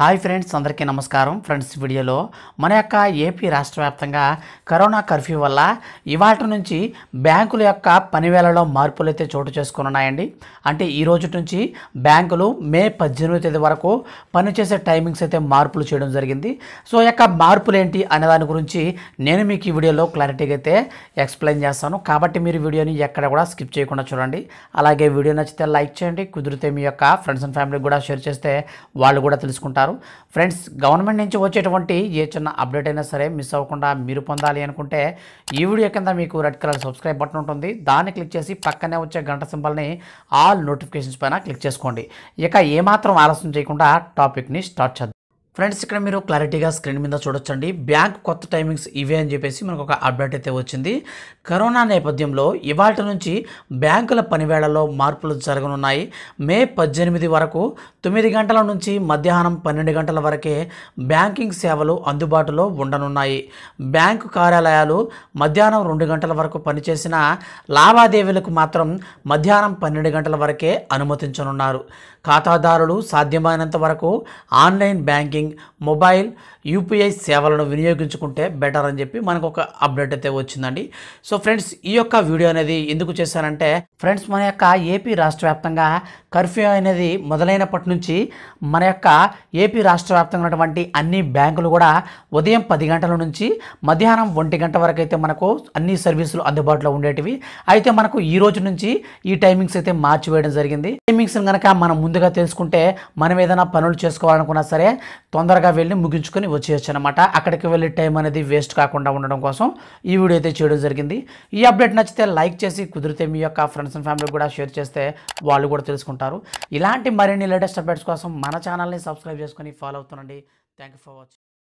hi friends అందరికీ నమస్కారం friends వీడియోలో మన యొక్క ఏపీ రాష్ట్ర వ్యాప్తంగా కరోనా కర్ఫ్యూ వల్ల ఇవాటి నుంచి బ్యాంకుల యొక్క పనివేళలో మార్పులు అయితే చోటు చేసుకున్నాయండి అంటే ఈ రోజు నుంచి బ్యాంకులు మే పద్దెనిమిది తేదీ వరకు పనిచేసే టైమింగ్స్ అయితే మార్పులు చేయడం జరిగింది సో యొక్క మార్పులు ఏంటి అనే దాని గురించి నేను మీకు ఈ వీడియోలో క్లారిటీగా అయితే ఎక్స్ప్లెయిన్ చేస్తాను కాబట్టి మీరు వీడియోని ఎక్కడ కూడా స్కిప్ చేయకుండా చూడండి అలాగే వీడియో నచ్చితే లైక్ చేయండి కుదిరితే మీ యొక్క ఫ్రెండ్స్ అండ్ ఫ్యామిలీకి కూడా షేర్ చేస్తే వాళ్ళు కూడా తెలుసుకుంటారు ఉంటారు ఫ్రెండ్స్ గవర్నమెంట్ నుంచి వచ్చేటువంటి ఏ చిన్న అప్డేట్ అయినా సరే మిస్ అవ్వకుండా మీరు పొందాలి అనుకుంటే ఈ వీడియో కింద మీకు రెడ్ కలర్ సబ్స్క్రైబ్ బటన్ ఉంటుంది దాన్ని క్లిక్ చేసి పక్కనే వచ్చే గంట సింబల్ని ఆల్ నోటిఫికేషన్స్ పైన క్లిక్ చేసుకోండి ఇక ఏమాత్రం ఆలస్యం చేయకుండా టాపిక్ని స్టార్ట్ చేద్దాం ఫ్రెండ్స్ ఇక్కడ మీరు క్లారిటీగా స్క్రీన్ మీద చూడొచ్చండి బ్యాంక్ కొత్త టైమింగ్స్ ఇవే అని చెప్పేసి మనకు ఒక అప్డేట్ అయితే వచ్చింది కరోనా నేపథ్యంలో ఇవాళ నుంచి బ్యాంకుల పనివేళల్లో మార్పులు జరగనున్నాయి మే పద్దెనిమిది వరకు తొమ్మిది గంటల నుంచి మధ్యాహ్నం పన్నెండు గంటల వరకే బ్యాంకింగ్ సేవలు అందుబాటులో ఉండనున్నాయి బ్యాంకు కార్యాలయాలు మధ్యాహ్నం రెండు గంటల వరకు పనిచేసిన లావాదేవీలకు మాత్రం మధ్యాహ్నం పన్నెండు గంటల వరకే అనుమతించనున్నారు ఖాతాదారులు సాధ్యమైనంత వరకు online banking banking mobile UPI సేవలను వినియోగించుకుంటే బెటర్ అని చెప్పి మనకు ఒక అప్డేట్ అయితే వచ్చిందండి సో ఫ్రెండ్స్ ఈ యొక్క వీడియో అనేది ఎందుకు చేశానంటే ఫ్రెండ్స్ మన యొక్క ఏపీ రాష్ట్ర వ్యాప్తంగా కర్ఫ్యూ అనేది మొదలైనప్పటి నుంచి మన యొక్క ఏపీ రాష్ట్ర వ్యాప్తంగా ఉన్నటువంటి అన్ని బ్యాంకులు కూడా ఉదయం పది గంటల నుంచి మధ్యాహ్నం ఒంటి గంట వరకు అయితే మనకు అన్ని సర్వీసులు అందుబాటులో ఉండేటివి అయితే మనకు ఈ రోజు నుంచి ఈ టైమింగ్స్ అయితే మార్చి వేయడం జరిగింది టైమింగ్స్ కనుక మనం ముందుగా తెలుసుకుంటే మనం ఏదైనా పనులు చేసుకోవాలనుకున్నా సరే తొందరగా వెళ్ళి ముగించుకొని వచ్చేయచ్చు అనమాట అక్కడికి వెళ్ళి టైం అనేది వేస్ట్ కాకుండా ఉండడం కోసం ఈ వీడియో అయితే చేయడం జరిగింది ఈ అప్డేట్ నచ్చితే లైక్ చేసి కుదిరితే మీ యొక్క ఫ్రెండ్స్ అండ్ ఫ్యామిలీ కూడా షేర్ చేస్తే వాళ్ళు కూడా తెలుసుకుంటారు ఇలాంటి మరిన్ని లేటెస్ట్ అప్డేట్స్ కోసం మన ఛానల్ని సబ్స్క్రైబ్ చేసుకొని ఫాలో అవుతుండండి థ్యాంక్ ఫర్ వాచింగ్